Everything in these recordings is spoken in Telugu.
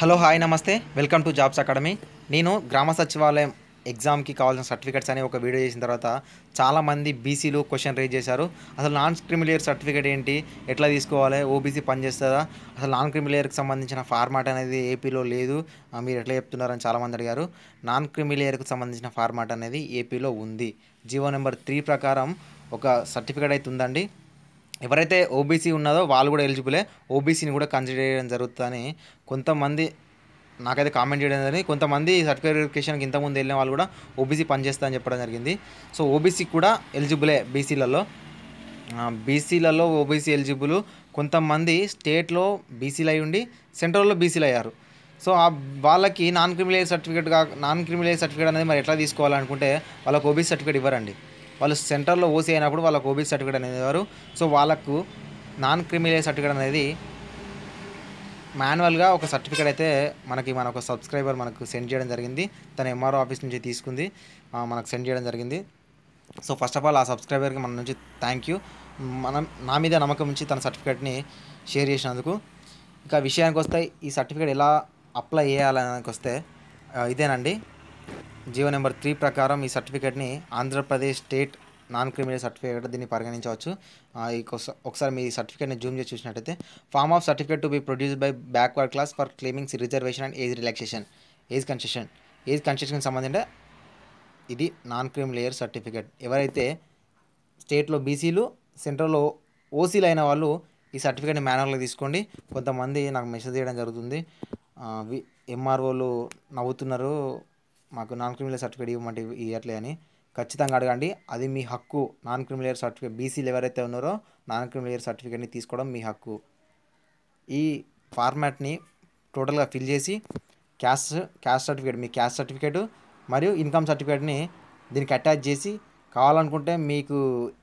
హలో హాయ్ నమస్తే వెల్కమ్ టు జాబ్స్ అకాడమీ నేను గ్రామ సచివాలయం ఎగ్జామ్కి కావాల్సిన సర్టిఫికేట్స్ అని ఒక వీడియో చేసిన తర్వాత చాలామంది బీసీలు క్వశ్చన్ రేజ్ చేశారు అసలు నాన్ క్రిమిలియర్ సర్టిఫికేట్ ఏంటి ఎట్లా తీసుకోవాలి ఓబీసీ పనిచేస్తుందా అసలు నాన్ క్రిమిలియర్కి సంబంధించిన ఫార్మాట్ అనేది ఏపీలో లేదు మీరు ఎట్లా చెప్తున్నారని చాలామంది అడిగారు నాన్ క్రిమిలియర్కి సంబంధించిన ఫార్మాట్ అనేది ఏపీలో ఉంది జీవో నెంబర్ త్రీ ప్రకారం ఒక సర్టిఫికేట్ అయితే ఉందండి ఎవరైతే ఓబీసీ ఉన్నదో వాళ్ళు కూడా ఎలిజిబులే ఓబీసీని కూడా కన్సిడర్ చేయడం జరుగుతుందని కొంతమంది నాకైతే కామెంట్ చేయడం జరిగింది కొంతమంది సర్టిఫికేట్ వెరిఫికేషన్కి ఇంతకుముందు వెళ్ళిన వాళ్ళు కూడా ఓబీసీ పనిచేస్తా అని చెప్పడం జరిగింది సో ఓబీసీ కూడా ఎలిజిబులే బీసీలలో బీసీలలో ఓబీసీ ఎలిజిబుల్ కొంతమంది స్టేట్లో బీసీలు అయి ఉండి సెంట్రల్లో బీసీలు అయ్యారు సో ఆ వాళ్ళకి నాన్ క్రిమినల్ సర్టిఫికేట్ కా నాన్ క్రిమినల్ సర్టిఫికేట్ అనేది మరి ఎట్లా తీసుకోవాలనుకుంటే వాళ్ళకి ఓబీసీ సర్టిఫికేట్ ఇవ్వరండి వాళ్ళు సెంటర్లో ఓసీ అయినప్పుడు వాళ్ళకు ఓబీసీ సర్టిఫికేట్ అనేది వారు సో వాళ్ళకు నాన్ క్రిమినల్ సర్టిఫికేట్ అనేది మాన్యువల్గా ఒక సర్టిఫికేట్ అయితే మనకి మన ఒక సబ్స్క్రైబర్ మనకు సెండ్ చేయడం జరిగింది తన ఎంఆర్ఓ ఆఫీస్ నుంచి తీసుకుంది మనకు సెండ్ చేయడం జరిగింది సో ఫస్ట్ ఆఫ్ ఆల్ ఆ సబ్స్క్రైబర్కి మన నుంచి థ్యాంక్ యూ మనం నా మీద నమ్మకం నుంచి తన సర్టిఫికేట్ని షేర్ చేసినందుకు ఇంకా విషయానికి వస్తే ఈ సర్టిఫికేట్ ఎలా అప్లై చేయాలనికి వస్తే ఇదేనండి జీవో నెంబర్ త్రీ ప్రకారం ఈ సర్టిఫికేట్ని Andhra Pradesh state non criminal certificate దీన్ని పరిగణించవచ్చు ఒకసారి మీ సర్టిఫికేట్ని జూమ్ చేసి చూసినట్టయితే form of certificate to be produce by backward class for claimings reservation and age relaxation age concession age కన్సెషన్కి సంబంధించిన ఇది నాన్ క్రిమ్ లేయర్ సర్టిఫికేట్ ఎవరైతే స్టేట్లో బీసీలు సెంట్రల్లో ఓసీలు అయిన వాళ్ళు ఈ సర్టిఫికేట్ని మేనర్లో తీసుకోండి కొంతమంది నాకు మెసేజ్ చేయడం జరుగుతుంది ఎంఆర్ఓలు నవ్వుతున్నారు మాకు నాన్ క్రిమినల్ సర్టిఫికేట్ ఇవ్వమంటే ఇవ్వట్లే అని ఖచ్చితంగా అడగండి అది మీ హక్కు నాన్ క్రిమినల్ ఇయర్ సర్టిఫికేట్ బీసీలు ఎవరైతే ఉన్నారో నాన్ క్రిమినల్ ఇయర్ సర్టిఫికేట్ని తీసుకోవడం మీ హక్కు ఈ ఫార్మాట్ని టోటల్గా ఫిల్ చేసి క్యాష్ క్యాష్ సర్టిఫికేట్ మీ క్యాష్ సర్టిఫికేట్ మరియు ఇన్కమ్ సర్టిఫికేట్ని దీనికి అటాచ్ చేసి కావాలనుకుంటే మీకు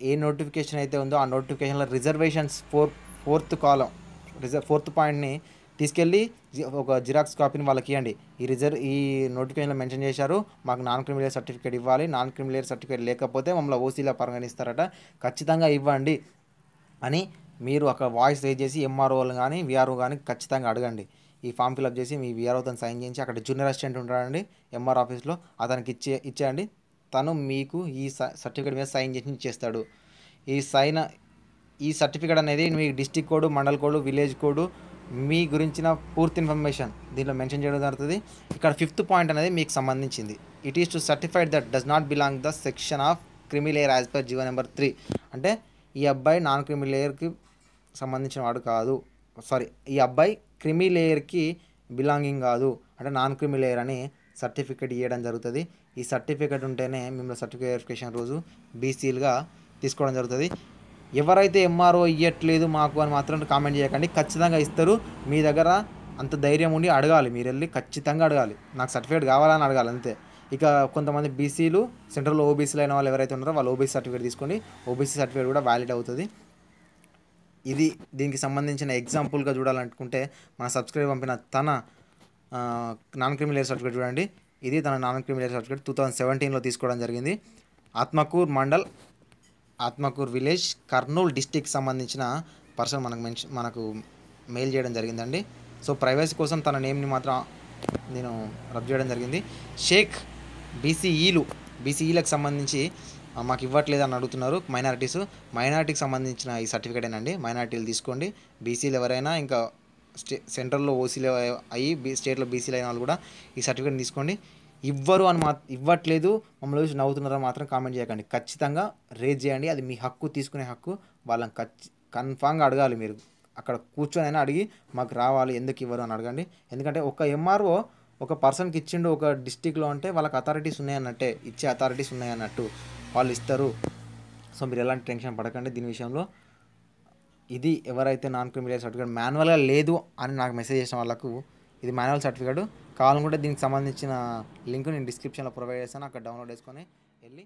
ఏ నోటిఫికేషన్ అయితే ఉందో ఆ నోటిఫికేషన్లో రిజర్వేషన్స్ ఫోర్ ఫోర్త్ కాలం రిజర్వ్ ఫోర్త్ పాయింట్ని తీసుకెళ్ళి ఒక జిరాక్స్ కాపీని వాళ్ళకి ఇవ్వండి ఈ రిజర్వ్ ఈ నోటిఫికేషన్లో మెన్షన్ చేశారు మాకు నాన్ క్రిమిలియర్ సర్టిఫికేట్ ఇవ్వాలి నాన్ క్రిమిలియర్ సర్టిఫికేట్ లేకపోతే మమ్మల్ని ఓసీలో పరిగణిస్తారట ఖచ్చితంగా ఇవ్వండి అని మీరు అక్కడ వాయిస్ రేజ్ చేసి ఎంఆర్ఓలు కానీ విఆర్ఓ కానీ ఖచ్చితంగా అడగండి ఈ ఫామ్ ఫిల్అప్ చేసి మీ విఆర్ఓతో సైన్ చేయించి అక్కడ జూనియర్ అసిస్టెంట్ ఉంటాడండి ఎంఆర్ ఆఫీస్లో అతనికి ఇచ్చే ఇచ్చేయండి తను మీకు ఈ సర్టిఫికేట్ మీద సైన్ చేసి ఇచ్చేస్తాడు ఈ సైన్ ఈ సర్టిఫికేట్ అనేది మీ district code mandal code village code మీ గురించిన పూర్తి ఇన్ఫర్మేషన్ దీనిలో మెన్షన్ చేయడం జరుగుతుంది ఇక్కడ ఫిఫ్త్ పాయింట్ అనేది మీకు సంబంధించింది it is to certified that does not belong the section of creamy layer as per GO number three అంటే ఈ అబ్బాయి నాన్ క్రిమిలేయర్కి సంబంధించిన వాడు కాదు సారీ ఈ అబ్బాయి క్రిమిలేయర్కి బిలాంగింగ్ కాదు అంటే నాన్ క్రిమిలేయర్ అని సర్టిఫికేట్ ఇవ్వడం జరుగుతుంది ఈ సర్టిఫికేట్ ఉంటేనే మిమ్మల్ని సర్టిఫికేట్ వెరిఫికేషన్ రోజు బీసీలుగా తీసుకోవడం జరుగుతుంది ఎవరైతే ఎంఆర్ఓ ఇవ్వట్లేదు మాకు అని మాత్రం కామెంట్ చేయకండి ఖచ్చితంగా ఇస్తారు మీ దగ్గర అంత ధైర్యం ఉండి అడగాలి మీరు వెళ్ళి ఖచ్చితంగా అడగాలి నాకు సర్టిఫికేట్ కావాలని అడగాలి అంతే ఇక కొంతమంది బీసీలు సెంట్రల్లో ఓబీసీలు అయిన వాళ్ళు ఎవరైతే ఉన్నారో వాళ్ళు ఓబీసీ సర్టిఫికేట్ తీసుకోండి ఓబీసీ సర్టిఫికేట్ కూడా వ్యాలిడ్ అవుతుంది ఇది దీనికి సంబంధించిన ఎగ్జాంపుల్గా చూడాలనుకుంటే మన సబ్స్క్రైబ్ పంపిన తన నాన్ క్రిమినల్ సర్టిఫికేట్ చూడండి ఇది తన non criminal certificate two thousand సెవెంటీన్లో తీసుకోవడం జరిగింది ఆత్మకూర్ మండల్ ఆత్మకూర్ విలేజ్ కర్నూలు డిస్టిక్ సంబంధించిన పర్సన్ మనకు మెన్షన్ మనకు మెయిల్ చేయడం జరిగిందండి సో ప్రైవసీ కోసం తన నేమ్ని మాత్రం నేను రద్దు చేయడం జరిగింది షేక్ బీసీఈలు బీసీఈలకు సంబంధించి మాకు ఇవ్వట్లేదు అని అడుగుతున్నారు మైనారిటీస్ మైనారిటీకి సంబంధించిన ఈ సర్టిఫికేట్ ఏనండి మైనారిటీలు తీసుకోండి బీసీలు ఎవరైనా ఇంకా స్టే సెంట్రల్లో ఓసీలు అయ్యి స్టేట్లో బీసీలు అయిన వాళ్ళు కూడా ఈ సర్టిఫికేట్ తీసుకోండి ఇవ్వరు అని మా ఇవ్వట్లేదు మమ్మల్ని చూసి నవ్వుతున్నారని మాత్రం కామెంట్ చేయకండి ఖచ్చితంగా రేజ్ చేయండి అది మీ హక్కు తీసుకునే హక్కు వాళ్ళని ఖచ్చి కన్ఫామ్గా అడగాలి మీరు అక్కడ కూర్చొని అయినా అడిగి మాకు రావాలి ఎందుకు ఇవ్వరు అని అడగండి ఎందుకంటే ఒక ఎంఆర్ఓ ఒక పర్సన్కి ఇచ్చిండు ఒక డిస్టిక్లో అంటే వాళ్ళకి అథారిటీస్ ఉన్నాయన్నట్టే ఇచ్చే అథారిటీస్ ఉన్నాయన్నట్టు వాళ్ళు ఇస్తారు సో మీరు ఎలాంటి టెన్షన్ పడకండి దీని విషయంలో ఇది ఎవరైతే నాన్ క్రిమినల్ సర్టిఫికేట్ మాన్యువల్గా లేదు అని నాకు మెసేజ్ చేసిన వాళ్ళకు ఇది మాన్యువల్ సర్టిఫికేట్ కావాలనుకుంటే దీనికి సంబంధించిన లింక్ నేను డిస్క్రిప్షన్లో ప్రొవైడ్ చేస్తాను అక్కడ డౌన్లోడ్ చేసుకొని వెళ్ళి